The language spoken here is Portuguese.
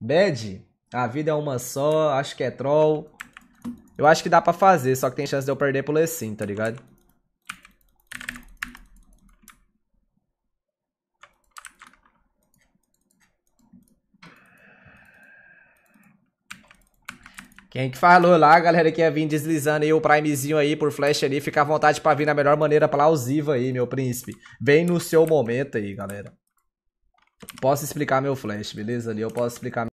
Bad, a vida é uma só, acho que é troll. Eu acho que dá pra fazer, só que tem chance de eu perder pro sim, tá ligado? Quem que falou lá, galera, que ia vir deslizando aí o primezinho aí por flash ali. Fica à vontade pra vir da melhor maneira plausível aí, meu príncipe. Vem no seu momento aí, galera. Posso explicar meu flash, beleza? Ali eu posso explicar